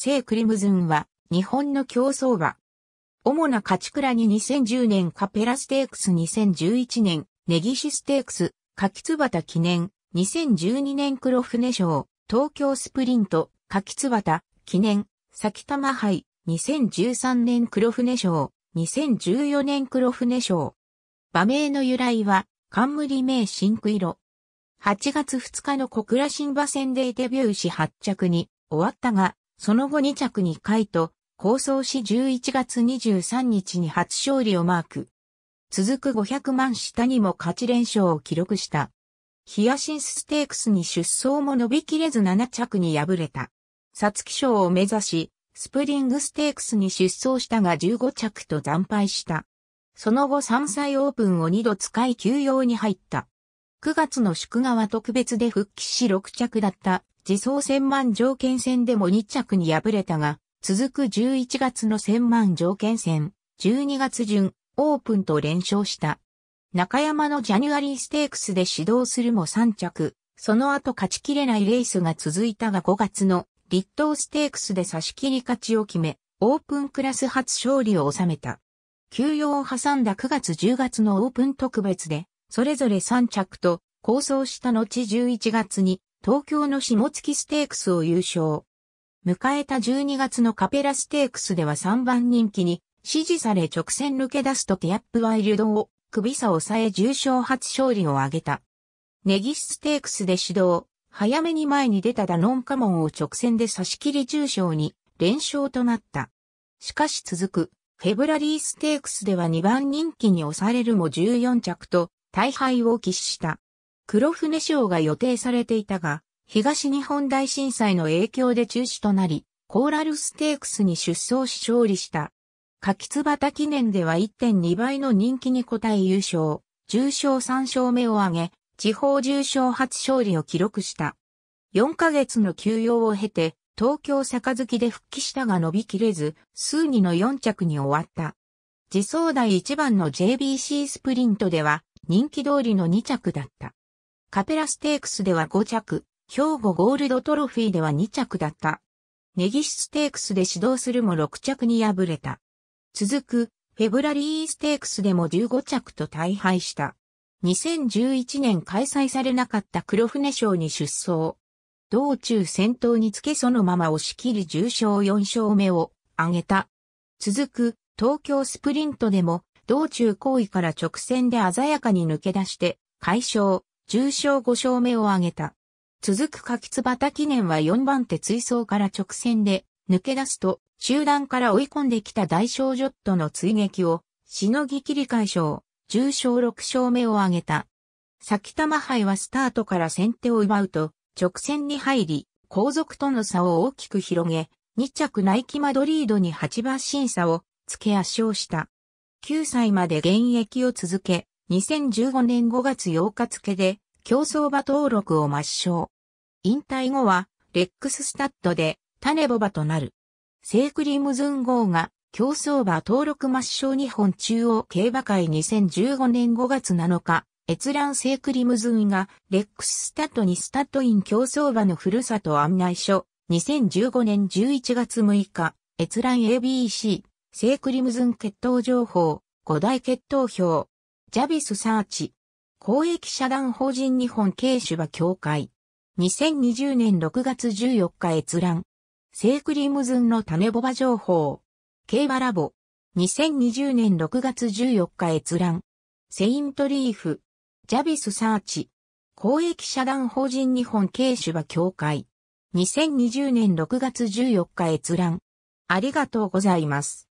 聖クリムズンは、日本の競争馬。主な勝ち倉に2010年カペラステークス2011年、ネギシステークス、柿ツバタ記念、2012年黒船賞、東京スプリント、柿ツバタ記念、先玉杯、2013年黒船賞、2014年黒船賞。馬名の由来は、冠名シンク色。8月2日の小倉新馬戦でデビューし発着に終わったが、その後2着2回と、構想し11月23日に初勝利をマーク。続く500万下にも勝ち連勝を記録した。ヒアシンスステークスに出走も伸びきれず7着に敗れた。サツキ賞を目指し、スプリングステークスに出走したが15着と惨敗した。その後3歳オープンを2度使い休養に入った。9月の祝賀は特別で復帰し6着だった自走千万条件戦でも2着に敗れたが、続く11月の千万条件戦、12月順、オープンと連勝した。中山のジャニュアリーステークスで指導するも3着、その後勝ちきれないレースが続いたが5月の立東ステークスで差し切り勝ちを決め、オープンクラス初勝利を収めた。休養を挟んだ9月10月のオープン特別で、それぞれ3着と、構想した後11月に東京の下月ステークスを優勝。迎えた12月のカペラステークスでは3番人気に支持され直線抜け出すとティアップワイルドを首差抑え重賞初勝利を挙げた。ネギステークスで指導、早めに前に出たダノンカモンを直線で差し切り重賞に連勝となった。しかし続く、フェブラリーステークスでは2番人気に押されるも14着と大敗を喫した。黒船賞が予定されていたが、東日本大震災の影響で中止となり、コーラルステークスに出走し勝利した。柿津畑記念では1.2倍の人気に応え優勝、重賞3勝目を挙げ、地方重賞初勝利を記録した。4ヶ月の休養を経て、東京杯で復帰したが伸びきれず、数2の4着に終わった。自走台1番の JBC スプリントでは、人気通りの2着だった。カペラステークスでは5着、兵庫ゴールドトロフィーでは2着だった。ネギシステークスで指導するも6着に敗れた。続く、フェブラリーステークスでも15着と大敗した。2011年開催されなかった黒船賞に出走。道中先頭につけそのまま押し切り重賞4勝目を挙げた。続く、東京スプリントでも、道中行為から直線で鮮やかに抜け出して、解消。重0 5勝目を挙げた。続く柿椿記念は4番手追走から直線で抜け出すと、集団から追い込んできた大ジョットの追撃を、しのぎ切り解消、重勝6勝目を挙げた。先玉杯はスタートから先手を奪うと、直線に入り、後続との差を大きく広げ、2着ナイキマドリードに8馬審査を付け圧勝した。9歳まで現役を続け、2015年5月8日付で競走馬登録を抹消。引退後はレックススタッドで種ボバとなる。セイクリムズン号が競走馬登録抹消日本中央競馬会2015年5月7日、閲覧セイクリムズンがレックススタッドにスタッドイン競走馬のふるさと案内書2015年11月6日、閲覧 ABC、セイクリムズン決闘情報、5大決闘表、ジャビスサーチ。公益社団法人日本軽手場協会。2020年6月14日閲覧。セイクリムズンの種ボバ情報。競馬ラボ。2020年6月14日閲覧。セイントリーフ。ジャビスサーチ。公益社団法人日本軽手場協会。2020年6月14日閲覧。ありがとうございます。